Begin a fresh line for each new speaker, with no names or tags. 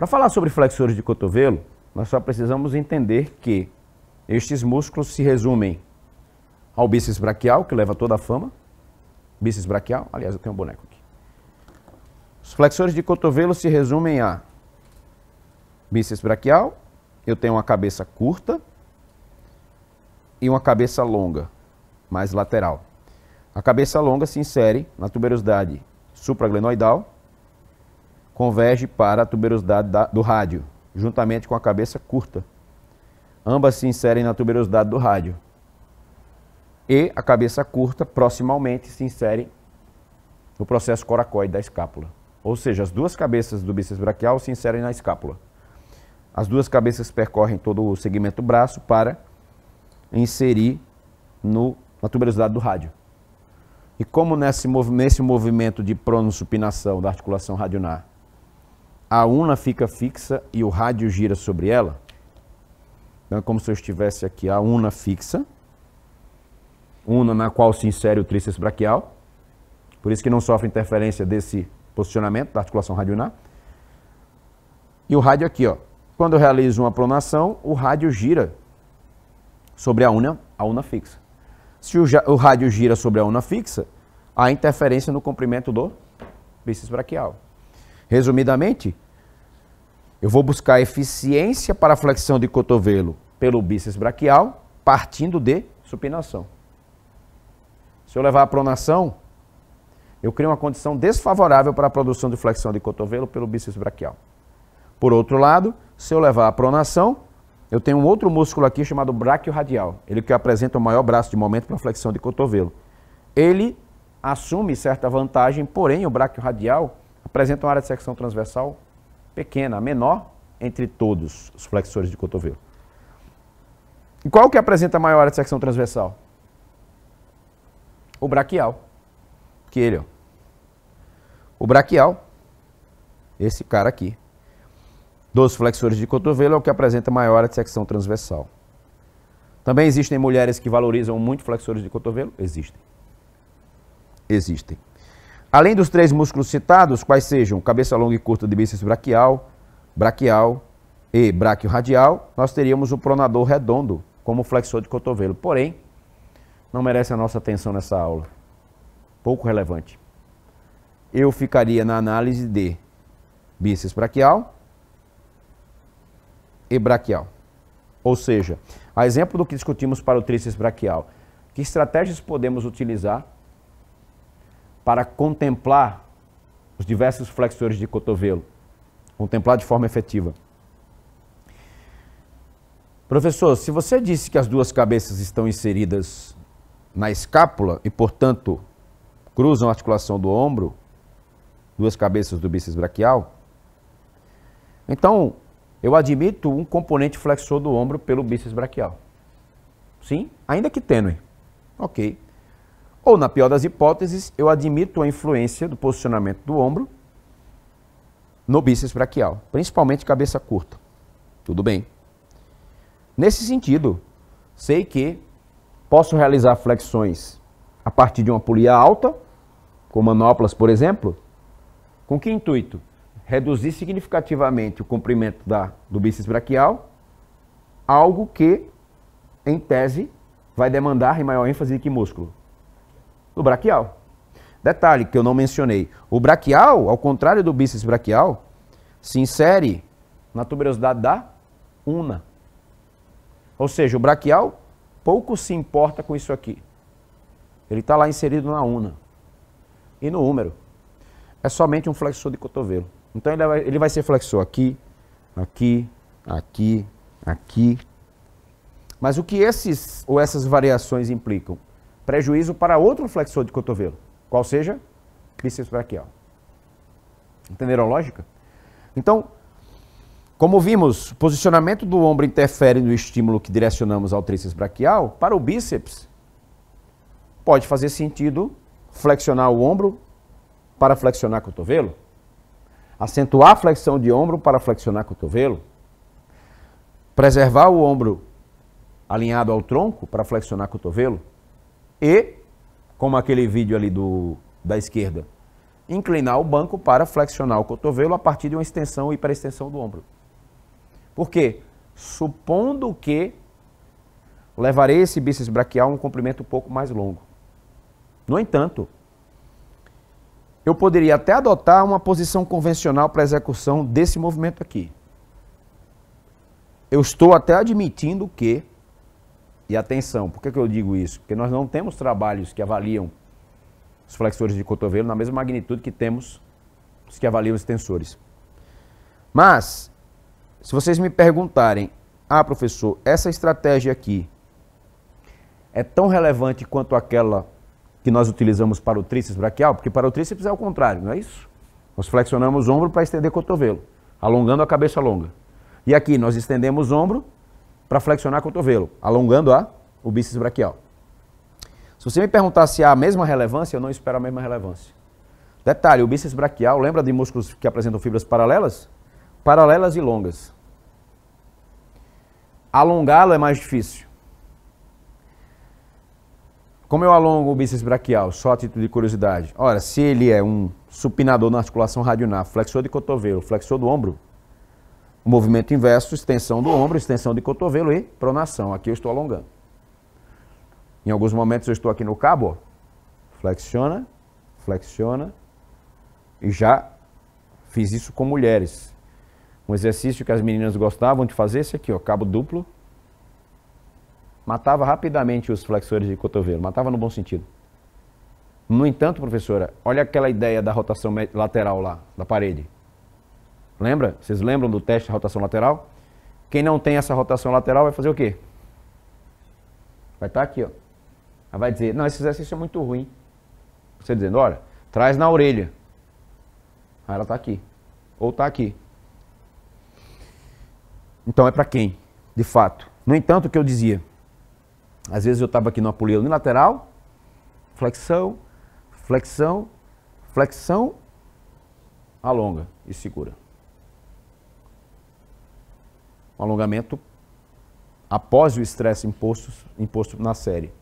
Para falar sobre flexores de cotovelo, nós só precisamos entender que estes músculos se resumem ao bíceps braquial, que leva toda a fama. Bíceps braquial, aliás, eu tenho um boneco aqui. Os flexores de cotovelo se resumem a bíceps braquial, eu tenho uma cabeça curta e uma cabeça longa, mais lateral. A cabeça longa se insere na tuberosidade supraglenoidal converge para a tuberosidade da, do rádio, juntamente com a cabeça curta. Ambas se inserem na tuberosidade do rádio. E a cabeça curta, proximalmente, se insere no processo coracoide da escápula. Ou seja, as duas cabeças do bíceps braquial se inserem na escápula. As duas cabeças percorrem todo o segmento braço para inserir no, na tuberosidade do rádio. E como nesse, nesse movimento de pronosupinação da articulação radionar, a una fica fixa e o rádio gira sobre ela. Então é como se eu estivesse aqui a una fixa, una na qual se insere o tríceps braquial, por isso que não sofre interferência desse posicionamento da articulação radionar. E o rádio aqui, ó. Quando eu realizo uma pronação, o rádio gira sobre a una, a una fixa. Se o, o rádio gira sobre a una fixa, há interferência no comprimento do bíceps braquial. Resumidamente, eu vou buscar eficiência para flexão de cotovelo pelo bíceps braquial, partindo de supinação. Se eu levar a pronação, eu crio uma condição desfavorável para a produção de flexão de cotovelo pelo bíceps braquial. Por outro lado, se eu levar a pronação, eu tenho um outro músculo aqui chamado radial, ele que apresenta o maior braço de momento para flexão de cotovelo. Ele assume certa vantagem, porém o radial apresenta uma área de secção transversal pequena, a menor entre todos os flexores de cotovelo. E qual que apresenta maior dissecção transversal? O braquial. Que ele, ó. O braquial, esse cara aqui, dos flexores de cotovelo é o que apresenta maior dissecção transversal. Também existem mulheres que valorizam muito flexores de cotovelo? Existem. Existem. Além dos três músculos citados, quais sejam cabeça longa e curta de bíceps braquial, braquial e braquiorradial, nós teríamos o pronador redondo como flexor de cotovelo. Porém, não merece a nossa atenção nessa aula. Pouco relevante. Eu ficaria na análise de bíceps braquial e braquial. Ou seja, a exemplo do que discutimos para o tríceps braquial, que estratégias podemos utilizar para contemplar os diversos flexores de cotovelo, contemplar de forma efetiva. Professor, se você disse que as duas cabeças estão inseridas na escápula e, portanto, cruzam a articulação do ombro, duas cabeças do bíceps braquial, então eu admito um componente flexor do ombro pelo bíceps braquial. Sim, ainda que tênue. Ok. Ou, na pior das hipóteses, eu admito a influência do posicionamento do ombro no bíceps braquial, principalmente cabeça curta. Tudo bem. Nesse sentido, sei que posso realizar flexões a partir de uma polia alta, com manoplas, por exemplo. Com que intuito? Reduzir significativamente o comprimento da, do bíceps braquial, algo que, em tese, vai demandar maior ênfase de que músculo? do braquial. Detalhe que eu não mencionei. O braquial, ao contrário do bíceps braquial, se insere na tuberosidade da una. Ou seja, o braquial pouco se importa com isso aqui. Ele está lá inserido na una. E no húmero. É somente um flexor de cotovelo. Então ele vai, ele vai ser flexor aqui, aqui, aqui, aqui. Mas o que esses ou essas variações implicam? prejuízo para outro flexor de cotovelo, qual seja bíceps braquial. Entenderam a lógica? Então, como vimos, posicionamento do ombro interfere no estímulo que direcionamos ao tríceps braquial. Para o bíceps, pode fazer sentido flexionar o ombro para flexionar cotovelo, acentuar a flexão de ombro para flexionar cotovelo, preservar o ombro alinhado ao tronco para flexionar cotovelo, e, como aquele vídeo ali do, da esquerda, inclinar o banco para flexionar o cotovelo a partir de uma extensão e hiperextensão do ombro. Por quê? Supondo que levarei esse bíceps braquial a um comprimento um pouco mais longo. No entanto, eu poderia até adotar uma posição convencional para execução desse movimento aqui. Eu estou até admitindo que e atenção, por que, que eu digo isso? Porque nós não temos trabalhos que avaliam os flexores de cotovelo na mesma magnitude que temos os que avaliam os tensores. Mas, se vocês me perguntarem, ah, professor, essa estratégia aqui é tão relevante quanto aquela que nós utilizamos para o tríceps braquial? Porque para o tríceps é o contrário, não é isso? Nós flexionamos o ombro para estender cotovelo, alongando a cabeça longa. E aqui nós estendemos o ombro para flexionar o cotovelo, alongando a, o bíceps braquial. Se você me perguntar se há a mesma relevância, eu não espero a mesma relevância. Detalhe, o bíceps braquial, lembra de músculos que apresentam fibras paralelas? Paralelas e longas. Alongá-lo é mais difícil. Como eu alongo o bíceps braquial? Só a título de curiosidade. Ora, se ele é um supinador na articulação radionar, flexor de cotovelo, flexor do ombro, Movimento inverso, extensão do ombro, extensão de cotovelo e pronação. Aqui eu estou alongando. Em alguns momentos eu estou aqui no cabo, ó. flexiona, flexiona. E já fiz isso com mulheres. Um exercício que as meninas gostavam de fazer, esse aqui, ó, cabo duplo. Matava rapidamente os flexores de cotovelo, matava no bom sentido. No entanto, professora, olha aquela ideia da rotação lateral lá, da parede. Lembra? Vocês lembram do teste de rotação lateral? Quem não tem essa rotação lateral vai fazer o quê? Vai estar tá aqui, ó. vai dizer, não, esse exercício é muito ruim. Você dizendo, olha, traz na orelha. Aí ela está aqui. Ou está aqui. Então é para quem, de fato. No entanto, o que eu dizia? Às vezes eu estava aqui numa polia unilateral, flexão, flexão, flexão, alonga e segura um alongamento após o estresse imposto, imposto na série.